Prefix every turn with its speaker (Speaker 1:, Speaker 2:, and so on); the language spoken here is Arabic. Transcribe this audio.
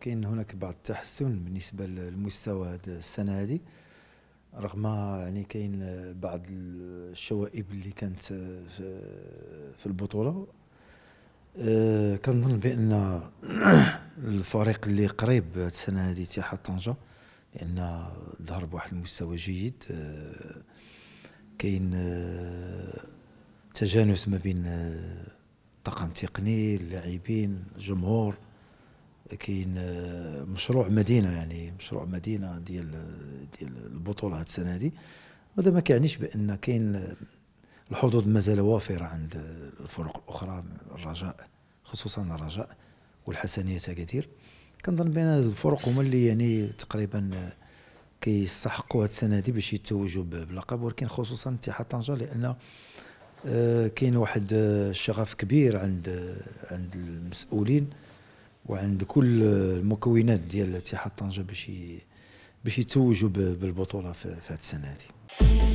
Speaker 1: كاين هناك بعض التحسن بالنسبه للمستوى هذا السنه هذه رغم يعني كاين بعض الشوائب اللي كانت في البطوله أه، كنظن بان الفريق اللي قريب السنه هذه اتحاد طنجه لان ظهر بواحد المستوى جيد أه، كاين أه، تجانس ما بين الطاقم التقني اللاعبين الجمهور كاين آه، مشروع مدينه يعني مشروع مدينه ديال ديال البطوله هذه السنه هذه هذا ما كيعنيش بان كاين الحظوظ مازال وافره عند الفرق الاخرى الرجاء خصوصا الرجاء والحسنيه كثير كنظن بان هاد الفرق هما اللي يعني تقريبا آه، كيستحقوا هذه السنه هذه باش يتوجوا باللقب ولكن خصوصا اتحاد طنجه لان آه، كاين واحد الشغف كبير عند عند المسؤولين وعند كل المكونات ديال اتحاد طنجه باش باش يتوجوا بالبطوله في هذه السنه هذه